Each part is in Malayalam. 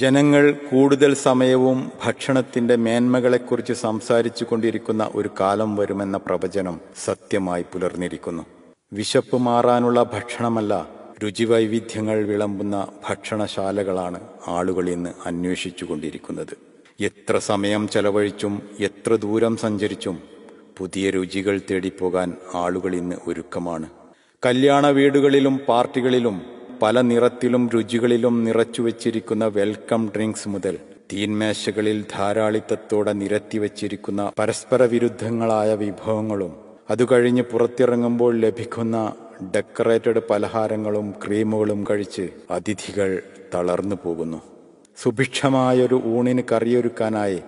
ജനങ്ങൾ കൂടുതൽ സമയവും ഭക്ഷണത്തിന്റെ മേന്മകളെക്കുറിച്ച് സംസാരിച്ചു കൊണ്ടിരിക്കുന്ന ഒരു കാലം വരുമെന്ന പ്രവചനം സത്യമായി പുലർന്നിരിക്കുന്നു വിശപ്പ് മാറാനുള്ള ഭക്ഷണമല്ല രുചിവൈവിധ്യങ്ങൾ വിളമ്പുന്ന ഭക്ഷണശാലകളാണ് ആളുകൾ ഇന്ന് അന്വേഷിച്ചു കൊണ്ടിരിക്കുന്നത് എത്ര സമയം ചെലവഴിച്ചും എത്ര ദൂരം സഞ്ചരിച്ചും പുതിയ രുചികൾ തേടിപ്പോകാൻ ആളുകൾ ഇന്ന് ഒരുക്കമാണ് കല്യാണ വീടുകളിലും പാർട്ടികളിലും പല നിറത്തിലും രുചികളിലും നിറച്ചുവെച്ചിരിക്കുന്ന വെൽക്കം ഡ്രിങ്ക്സ് മുതൽ തീന്മേശകളിൽ ധാരാളിത്തത്തോടെ നിരത്തിവെച്ചിരിക്കുന്ന പരസ്പര വിരുദ്ധങ്ങളായ വിഭവങ്ങളും അതുകഴിഞ്ഞ് പുറത്തിറങ്ങുമ്പോൾ ലഭിക്കുന്ന ഡെക്കറേറ്റഡ് പലഹാരങ്ങളും ക്രീമുകളും കഴിച്ച് അതിഥികൾ തളർന്നു പോകുന്നു സുഭിക്ഷമായൊരു ഊണിന് കറിയൊരുക്കാനായി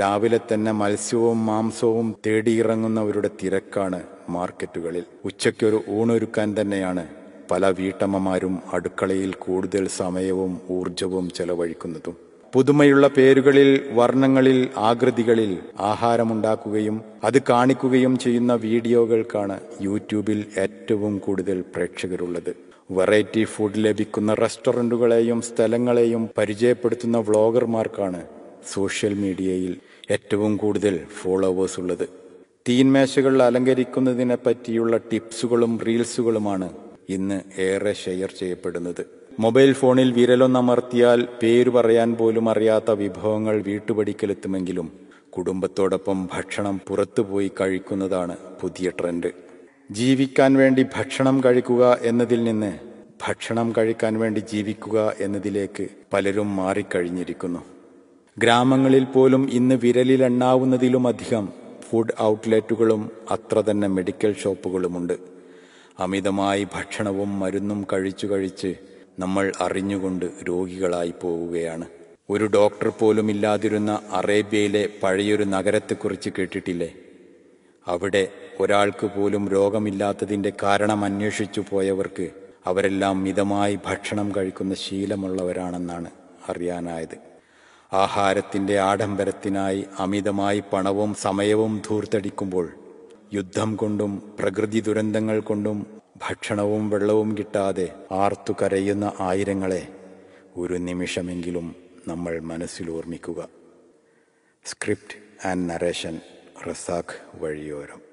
രാവിലെ തന്നെ മത്സ്യവും മാംസവും തേടിയിറങ്ങുന്നവരുടെ തിരക്കാണ് മാർക്കറ്റുകളിൽ ഉച്ചയ്ക്കൊരു ഊണൊരുക്കാൻ തന്നെയാണ് പല വീട്ടമ്മമാരും അടുക്കളയിൽ കൂടുതൽ സമയവും ഊർജവും ചെലവഴിക്കുന്നതും പുതുമയുള്ള പേരുകളിൽ വർണ്ണങ്ങളിൽ ആകൃതികളിൽ ആഹാരമുണ്ടാക്കുകയും അത് കാണിക്കുകയും ചെയ്യുന്ന വീഡിയോകൾക്കാണ് യൂട്യൂബിൽ ഏറ്റവും കൂടുതൽ പ്രേക്ഷകരുള്ളത് വെറൈറ്റി ഫുഡ് ലഭിക്കുന്ന റെസ്റ്റോറൻറ്റുകളെയും സ്ഥലങ്ങളെയും പരിചയപ്പെടുത്തുന്ന വ്ളോഗർമാർക്കാണ് സോഷ്യൽ മീഡിയയിൽ ഏറ്റവും കൂടുതൽ ഫോളോവേഴ്സ് ഉള്ളത് തീൻമേശകൾ അലങ്കരിക്കുന്നതിനെ പറ്റിയുള്ള ടിപ്സുകളും റീൽസുകളുമാണ് ഇന്ന് ഏറെ ഷെയർ ചെയ്യപ്പെടുന്നത് മൊബൈൽ ഫോണിൽ വിരലൊന്നമർത്തിയാൽ പേര് പറയാൻ പോലും അറിയാത്ത വിഭവങ്ങൾ വീട്ടുപടിക്കലെത്തുമെങ്കിലും കുടുംബത്തോടൊപ്പം ഭക്ഷണം പുറത്തുപോയി കഴിക്കുന്നതാണ് പുതിയ ട്രെൻഡ് ജീവിക്കാൻ വേണ്ടി ഭക്ഷണം കഴിക്കുക എന്നതിൽ നിന്ന് ഭക്ഷണം കഴിക്കാൻ വേണ്ടി ജീവിക്കുക എന്നതിലേക്ക് പലരും മാറിക്കഴിഞ്ഞിരിക്കുന്നു ഗ്രാമങ്ങളിൽ പോലും ഇന്ന് വിരലിൽ എണ്ണാവുന്നതിലുമധികം ഫുഡ് ഔട്ട്ലെറ്റുകളും അത്ര തന്നെ മെഡിക്കൽ ഷോപ്പുകളുമുണ്ട് അമിതമായി ഭക്ഷണവും മരുന്നും കഴിച്ചു കഴിച്ച് നമ്മൾ അറിഞ്ഞുകൊണ്ട് രോഗികളായി പോവുകയാണ് ഒരു ഡോക്ടർ പോലും ഇല്ലാതിരുന്ന അറേബ്യയിലെ പഴയൊരു നഗരത്തെക്കുറിച്ച് കേട്ടിട്ടില്ലേ അവിടെ ഒരാൾക്ക് പോലും രോഗമില്ലാത്തതിൻ്റെ കാരണം അന്വേഷിച്ചു പോയവർക്ക് അവരെല്ലാം മിതമായി ഭക്ഷണം കഴിക്കുന്ന ശീലമുള്ളവരാണെന്നാണ് അറിയാനായത് ആഹാരത്തിൻ്റെ ആഡംബരത്തിനായി അമിതമായി പണവും സമയവും ധൂർത്തടിക്കുമ്പോൾ യുദ്ധം കൊണ്ടും പ്രകൃതി ദുരന്തങ്ങൾ കൊണ്ടും ഭക്ഷണവും വെള്ളവും കിട്ടാതെ ആർത്തു കരയുന്ന ആയിരങ്ങളെ ഒരു നിമിഷമെങ്കിലും നമ്മൾ മനസ്സിലോർമ്മിക്കുക സ്ക്രിപ്റ്റ് ആൻഡ് നറേഷൻ റസാഖ് വഴിയോരം